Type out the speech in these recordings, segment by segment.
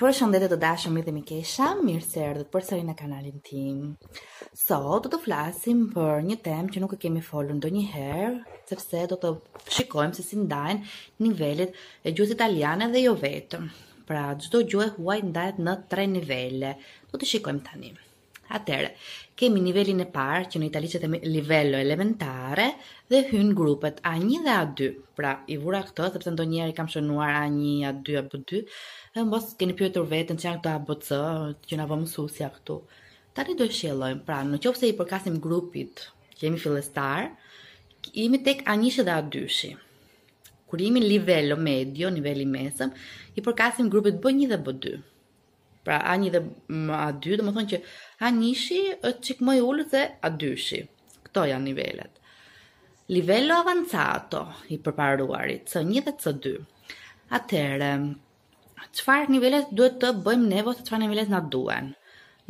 Për e të dashëm i dhe mi kesha, mirë se erdhët për sëri në kanalin tim. Sot do të flasim për një tem që nuk e kemi folur ndo njëherë, sepse do të shikojmë se si ndajnë nivellit e gjuhës italiane dhe jo vetëm. Pra, gjdo gjuhë huaj ndajt në tre nivelle. Do të shikojmë tani. një. Atere, kemi nivelin e parë, që në itali e livello elementare, dhe hyn grupet A1 dhe A2. Pra, i vura këto, sepse ndonjëherë kam shënuar A1, A2 a 2. Dhe mos keni pyetur veten që janë këto ABC që na vëmë mësuesja këtu. Tani do shjellojmë. Pra, në qoftë se i përkasim grupit, që jemi fillestar, jemi tek A1 dhe A2. -shi. Kur jemi livello medio, niveli mesëm, i përkasim grupit B1 dhe B2. Pra A1 dhe A2, dhe më thonë që A1 shi është qikë më i ullë dhe A2 shi. Këto janë nivellet. Livello avancato i përparuarit, C1 dhe C2. Atere, qëfar nivellet duhet të bëjmë nevo të qëfar nivellet nga duen?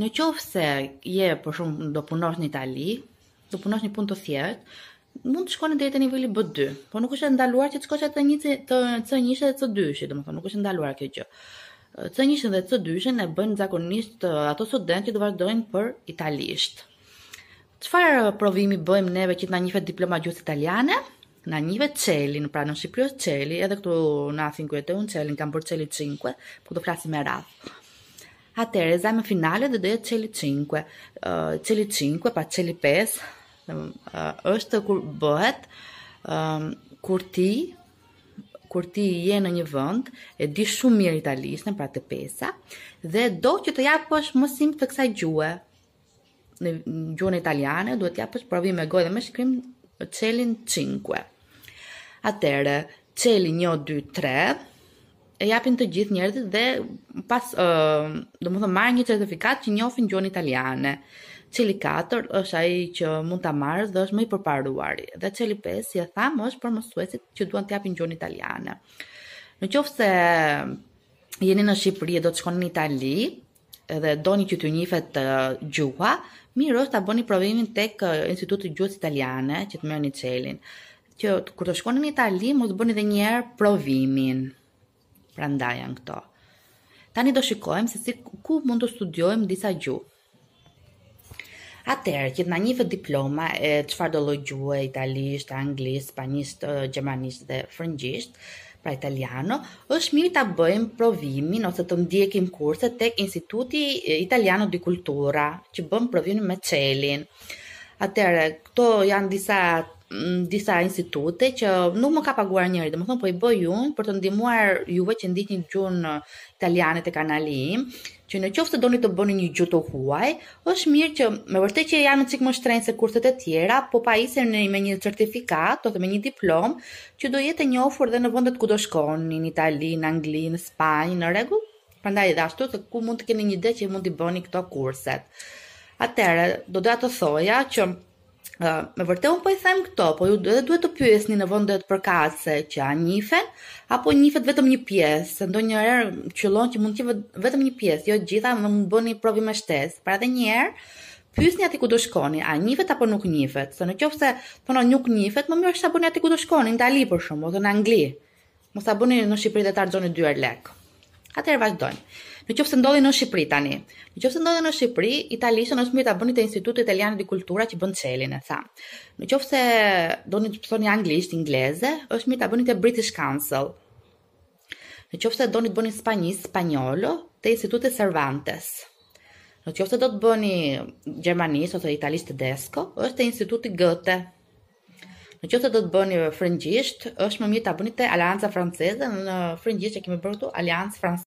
Në qofë se je për shumë do punosh një tali, do punosh një pun të thjetë, mund të shkonë dhe të nivelli B2, po nuk është ndaluar që të shkoqe të të C1 dhe C2, dhe më thonë, nuk është ndaluar kjo gjë. C1-shën dhe C2-shën e bëjnë zakonisht ato studentë që do vazhdojnë për italisht. Çfarë provimi bëjmë neve që na njihet diploma gjuhës italiane? Na njihet Celi, pra në Shqipëri është Celi, edhe këtu na thin ku etë un Celi, kam për Celi 5, po do flasim me radhë. Atëherë, zemë finale do të jetë Celi 5. Ë Celi 5 pa Celi 5 është kur bëhet ë kur ti kur ti je në një vënd, e di shumë mirë italishtën, pra të pesa, dhe do që të japësh mësim të kësaj gjuhe, në gjuhën italiane, duhet japësh provim me gojë dhe me shkrim qelin cinque. Atere, qelin 1, 2, 3, e japin të gjithë njerëzit dhe pas ë uh, do të një certifikat që njofin gjuhën italiane. Qeli 4 është ai që mund ta marrësh dhe është më i përparuari. Dhe qeli 5, si e tham, është për mësuesit që duan të japin gjuhën italiane. Në qoftë se jeni në Shqipëri e do të shkoni në Itali, edhe doni që t'ju njihet gjuha, mirë është ta bëni provimin tek Instituti i Gjuhës Italiane që të merrni çelin. Që kur të shkoni në Itali, mos bëni edhe një provimin. Prandaj janë këto. Tani do shikojmë se si ku mund të studiojmë disa gjuhë. Atëherë, që na njihet diploma e çfarë do llojgjue, italisht, anglisht, spanjisht, gjermanisht dhe frëngjisht, pra italiano, është mirë ta bëjmë provimin ose të ndjekim kurse tek Instituti Italiano di Cultura, që bën provimin me Celin. Atëherë, këto janë disa Mm, disa institute që nuk më ka paguar njëri, dhe më po i bëj unë për të ndimuar juve që ndihni gjunë italianet e kanali im, që në qoftë se doni të bëni një të huaj, është mirë që me vërtetë që janë në cikë më shtrenjë se kurset e tjera, po pa isër në me një certifikat, ose me një diplom, që do jetë një ofur dhe në vëndet ku do shkoni, në Itali, në Angli, në Spanjë, në rregull. Prandaj ashtu, se ku mund të keni një ide që mund të bëni këto kurset. Atëherë do dhe atë thoja që Uh, me vërte unë po i them këto, po ju edhe duhet të pyesni në vëndet të përkase që a njifen, apo njifet vetëm një pjesë, se ndo njërë qëllon që mund që vetëm një pjesë, jo gjitha në mund bëni provi me shtesë, pra dhe njërë, Pyesni aty ku do shkoni, a njifet apo nuk njifet? Se nëse thonë po nuk njifet, më mirë është të bëni aty ku do shkoni, në Itali për o ose në Angli. Mos të bëni në Shqipëri dhe harxoni 2 lek. Atëherë vazhdojmë në qofë se ndodhin në Shqipëri tani. Në qofë se ndodhin në Shqipëri, italishtën është mirë të bëni të Instituti italiani di kultura që bënë qelin e tha. Në qofë se do një të pësoni anglisht, ingleze, është mirë të bëni të British Council. Në qofë se do një të bëni spanjisht, spanjolo, te Instituti të Cervantes. Në qofë se do të bëni germanisht ose italisht të desko, është të Instituti Goethe. gëte. Në qoftë do të bëni frëngjisht, është më mirë ta bëni te Alianca Franceze, në frëngjisht që kemi bërë këtu Alianca Franceze.